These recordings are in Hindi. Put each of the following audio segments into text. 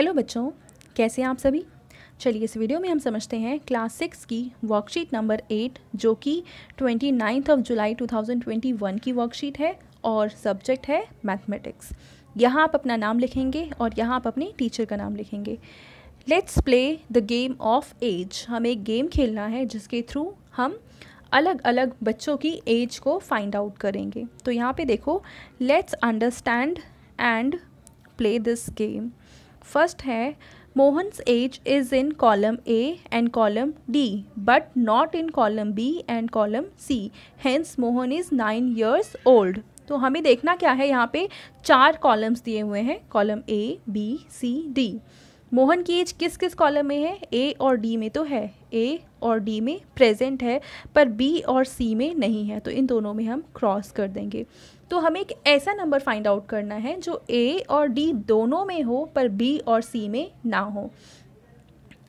हेलो बच्चों कैसे हैं आप सभी चलिए इस वीडियो में हम समझते हैं क्लास सिक्स की वर्कशीट नंबर एट जो कि twenty ninth of July two thousand twenty one की वर्कशीट है और सब्जेक्ट है मैथमेटिक्स यहाँ आप अपना नाम लिखेंगे और यहाँ आप अपने टीचर का नाम लिखेंगे let's play the game of age हमें एक गेम खेलना है जिसके थ्रू हम अलग अलग बच्चों की एज को फाइंड आउट करेंगे तो यहाँ पे देखो let's understand and play this game first है Mohan's age is in column A and column D but not in column B and column C hence Mohan is nine years old तो हमें देखना क्या है यहाँ पे चार कॉलम्स दिए हुए हैं column A B C D Mohan की एज किस किस कॉलम में है ए और डी में तो है ए और डी में प्रेजेंट है पर बी और सी में नहीं है तो इन दोनों में हम क्रॉस कर देंगे तो हमें एक ऐसा नंबर फाइंड आउट करना है जो ए और डी दोनों में हो पर बी और सी में ना हो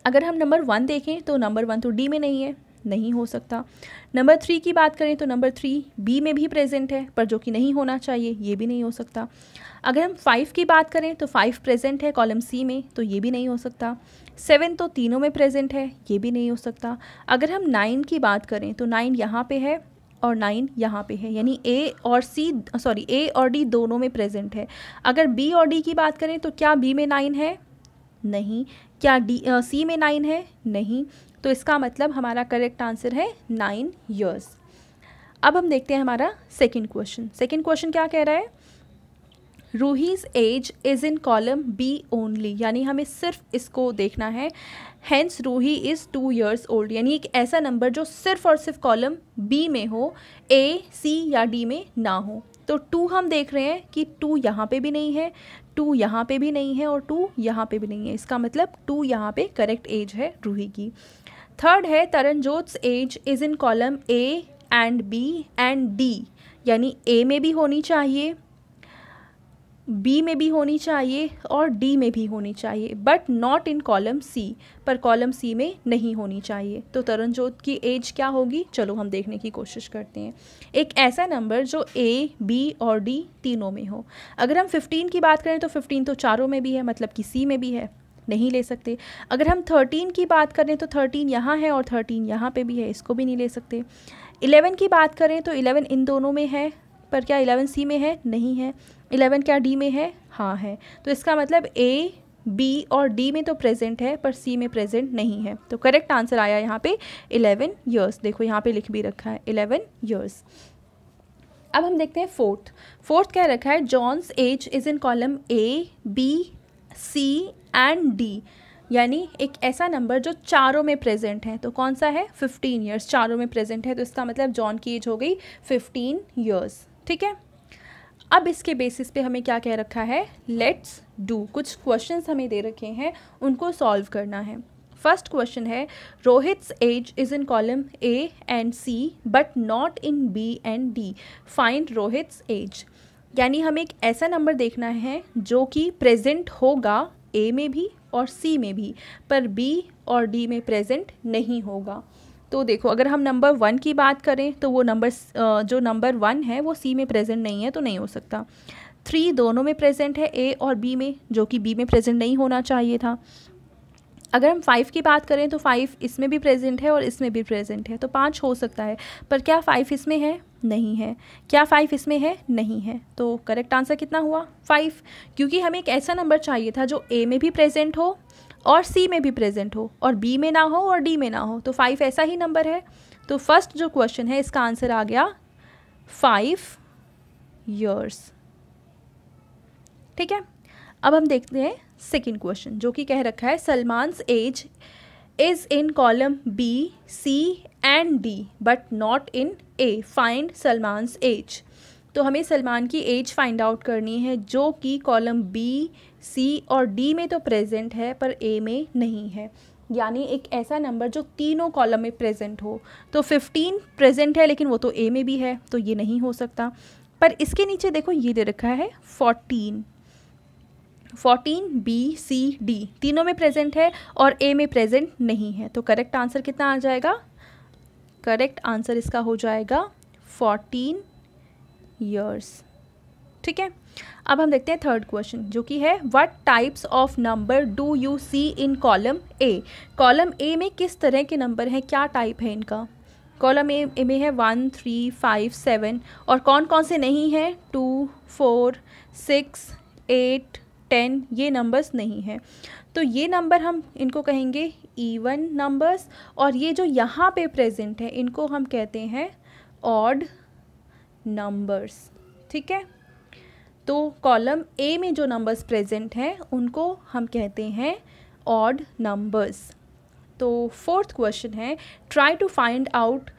अगर हम नंबर वन देखें तो नंबर वन तो डी में नहीं है नहीं हो सकता नंबर थ्री की बात करें तो नंबर थ्री बी में भी प्रेजेंट है पर जो कि नहीं होना चाहिए ये भी नहीं हो सकता अगर हम फाइव की बात करें तो फाइव प्रेजेंट है कॉलम सी में तो ये भी नहीं हो सकता सेवन तो तीनों में प्रेजेंट है ये भी नहीं हो सकता अगर हम नाइन की बात करें तो नाइन यहाँ पे है और नाइन यहाँ पे है यानी ए और सी सॉरी ए और डी दोनों में प्रेजेंट है अगर बी और डी की बात करें तो क्या बी में नाइन है नहीं क्या डी सी में नाइन है नहीं तो इसका मतलब हमारा करेक्ट आंसर है नाइन ईयर्स अब हम देखते हैं हमारा सेकंड क्वेश्चन सेकंड क्वेश्चन क्या कह रहा है Roohi's age is in column B only यानी हमें सिर्फ इसको देखना है hence Roohi is two years old यानी एक ऐसा नंबर जो सिर्फ और सिर्फ कॉलम बी में हो ए सी या डी में ना हो तो टू हम देख रहे हैं कि टू यहाँ पे भी नहीं है टू यहाँ पे भी नहीं है और टू यहाँ पे भी नहीं है इसका मतलब टू यहाँ पे करेक्ट एज है रूही की थर्ड है Taranjot's age is in column A and B and D यानी ए में भी होनी चाहिए बी में भी होनी चाहिए और डी में भी होनी चाहिए but not in column C पर कॉलम सी में नहीं होनी चाहिए तो तरनजोत की एज क्या होगी चलो हम देखने की कोशिश करते हैं एक ऐसा नंबर जो ए बी और डी तीनों में हो अगर हम 15 की बात करें तो 15 तो चारों में भी है मतलब कि सी में भी है नहीं ले सकते अगर हम 13 की बात करें तो 13 यहाँ है और 13 यहाँ पे भी है इसको भी नहीं ले सकते 11 की बात करें तो 11 इन दोनों में है पर क्या इलेवन सी में है नहीं है इलेवन क्या डी में है हाँ है तो इसका मतलब ए बी और डी में तो प्रेजेंट है पर सी में प्रेजेंट नहीं है तो करेक्ट आंसर आया यहाँ पे इलेवन ईयर्स देखो यहाँ पे लिख भी रखा है इलेवन ईयर्स अब हम देखते हैं फोर्थ फोर्थ क्या रखा है John's age is in column A B C and D यानी एक ऐसा नंबर जो चारों में प्रेजेंट है तो कौन सा है फिफ्टीन ईयर्स चारों में प्रेजेंट है तो इसका मतलब जॉन की एज हो गई फिफ्टीन ईयर्स ठीक है अब इसके बेसिस पे हमें क्या कह रखा है लेट्स डू कुछ क्वेश्चंस हमें दे रखे हैं उनको सॉल्व करना है फर्स्ट क्वेश्चन है Rohit's age is in column A and C but not in B and D find Rohit's age यानी हमें एक ऐसा नंबर देखना है जो कि प्रेजेंट होगा ए में भी और सी में भी पर बी और डी में प्रेजेंट नहीं होगा तो देखो अगर हम नंबर वन की बात करें तो वो नंबर जो नंबर वन है वो सी में प्रेजेंट नहीं है तो नहीं हो सकता थ्री दोनों में प्रेजेंट है ए और बी में जो कि बी में प्रेजेंट नहीं होना चाहिए था अगर हम फाइव की बात करें तो फाइव इसमें भी प्रेजेंट है और इसमें भी प्रेजेंट है तो पाँच हो सकता है पर क्या फाइव इसमें है नहीं है क्या फाइव इसमें है नहीं है तो करेक्ट आंसर कितना हुआ फाइव क्योंकि हमें एक ऐसा नंबर चाहिए था जो ए में भी प्रेजेंट हो और सी में भी प्रेजेंट हो और बी में ना हो और डी में ना हो तो फाइव ऐसा ही नंबर है तो फर्स्ट जो क्वेश्चन है इसका आंसर आ गया फाइव ईयर्स ठीक है अब हम देखते हैं सेकेंड क्वेश्चन जो कि कह रखा है Salman's age is in column B C and D but not in A find Salman's age तो हमें सलमान की एज फाइंड आउट करनी है जो कि कॉलम बी सी और डी में तो प्रेजेंट है पर ए में नहीं है यानी एक ऐसा नंबर जो तीनों कॉलम में प्रेजेंट हो तो 15 प्रेजेंट है लेकिन वो तो ए में भी है तो ये नहीं हो सकता पर इसके नीचे देखो ये दे रखा है 14 14 बी सी डी तीनों में प्रेजेंट है और ए में प्रेजेंट नहीं है तो करेक्ट आंसर कितना आ जाएगा करेक्ट आंसर इसका हो जाएगा 14 ईयर्स ठीक है अब हम देखते हैं थर्ड क्वेश्चन जो कि है what types of number do you see in column A column A में किस तरह के नंबर हैं क्या टाइप है इनका कॉलम ए में है वन थ्री फाइव सेवन और कौन कौन से नहीं है two four six eight ten ये नंबर्स नहीं हैं तो ये नंबर हम इनको कहेंगे ईवन नंबर्स और ये जो यहाँ पे प्रेजेंट है इनको हम कहते हैं ऑड नंबर्स ठीक है तो कॉलम ए में जो नंबर्स प्रेजेंट हैं उनको हम कहते हैं ऑड नंबर्स तो फोर्थ क्वेश्चन है try to find out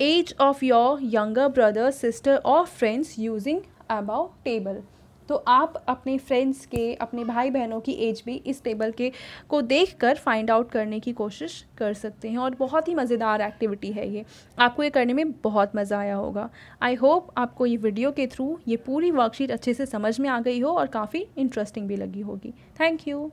age of your younger brother sister और फ्रेंड्स यूजिंग अबाउ टेबल तो आप अपने फ्रेंड्स के अपने भाई बहनों की एज भी इस टेबल के को देख कर फाइंड आउट करने की कोशिश कर सकते हैं और बहुत ही मज़ेदार एक्टिविटी है ये आपको ये करने में बहुत मज़ा आया होगा आई होप आपको ये वीडियो के थ्रू ये पूरी वर्कशीट अच्छे से समझ में आ गई हो और काफ़ी इंटरेस्टिंग भी लगी होगी थैंक यू